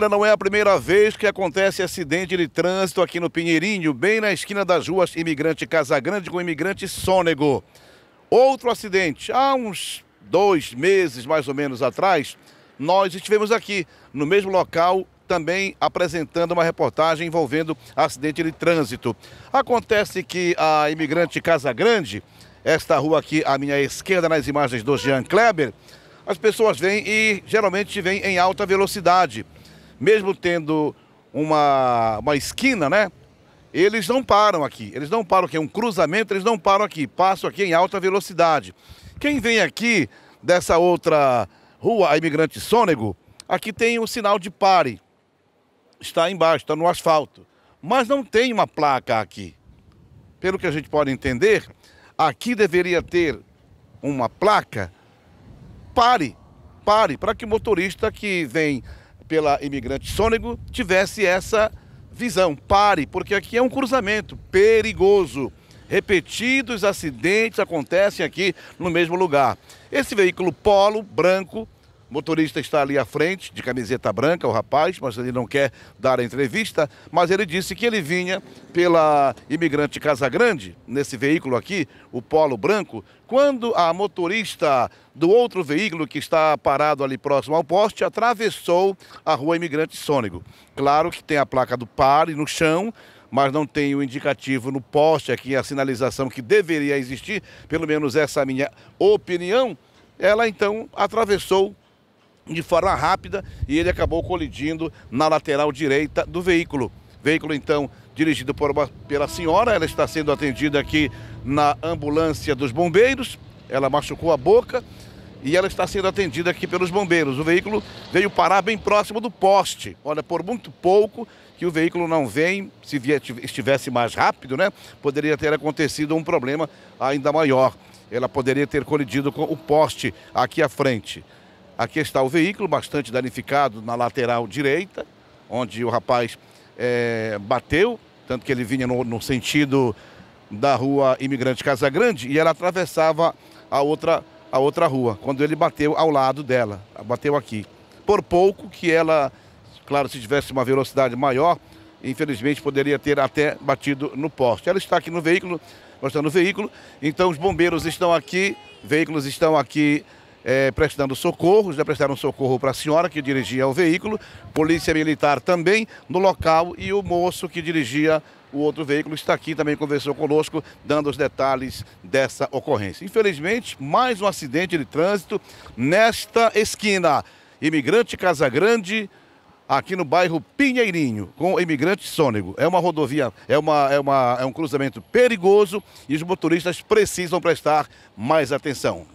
Olha, não é a primeira vez que acontece acidente de trânsito aqui no Pinheirinho, bem na esquina das ruas Imigrante Casagrande com Imigrante Sônego. Outro acidente, há uns dois meses mais ou menos atrás, nós estivemos aqui no mesmo local também apresentando uma reportagem envolvendo acidente de trânsito. Acontece que a Imigrante Casagrande, esta rua aqui à minha esquerda nas imagens do Jean Kleber, as pessoas vêm e geralmente vêm em alta velocidade mesmo tendo uma, uma esquina, né? Eles não param aqui. Eles não param aqui. É um cruzamento, eles não param aqui. Passam aqui em alta velocidade. Quem vem aqui dessa outra rua, a Imigrante Sônego, aqui tem o um sinal de pare. Está embaixo, está no asfalto. Mas não tem uma placa aqui. Pelo que a gente pode entender, aqui deveria ter uma placa. Pare, pare, para que o motorista que vem pela imigrante Sônego tivesse essa visão. Pare, porque aqui é um cruzamento perigoso. Repetidos acidentes acontecem aqui no mesmo lugar. Esse veículo Polo branco o motorista está ali à frente, de camiseta branca, o rapaz, mas ele não quer dar a entrevista. Mas ele disse que ele vinha pela imigrante Casa Grande, nesse veículo aqui, o Polo Branco, quando a motorista do outro veículo que está parado ali próximo ao poste atravessou a rua Imigrante Sônego. Claro que tem a placa do pare no chão, mas não tem o indicativo no poste aqui, a sinalização que deveria existir, pelo menos essa é a minha opinião. Ela então atravessou de forma rápida e ele acabou colidindo na lateral direita do veículo. Veículo então dirigido por uma, pela senhora, ela está sendo atendida aqui na ambulância dos bombeiros. Ela machucou a boca e ela está sendo atendida aqui pelos bombeiros. O veículo veio parar bem próximo do poste. Olha, por muito pouco que o veículo não vem, se via estivesse mais rápido, né, poderia ter acontecido um problema ainda maior. Ela poderia ter colidido com o poste aqui à frente. Aqui está o veículo, bastante danificado na lateral direita, onde o rapaz é, bateu, tanto que ele vinha no, no sentido da rua Imigrante Casa Grande e ela atravessava a outra, a outra rua, quando ele bateu ao lado dela, bateu aqui. Por pouco que ela, claro, se tivesse uma velocidade maior, infelizmente poderia ter até batido no poste. Ela está aqui no veículo, mostrando o veículo, então os bombeiros estão aqui, veículos estão aqui é, prestando socorros, já né, prestaram socorro para a senhora que dirigia o veículo, polícia militar também no local e o moço que dirigia o outro veículo está aqui também conversou conosco, dando os detalhes dessa ocorrência. Infelizmente, mais um acidente de trânsito nesta esquina. Imigrante Casagrande, aqui no bairro Pinheirinho, com imigrante Sônego. É uma rodovia, é, uma, é, uma, é um cruzamento perigoso e os motoristas precisam prestar mais atenção.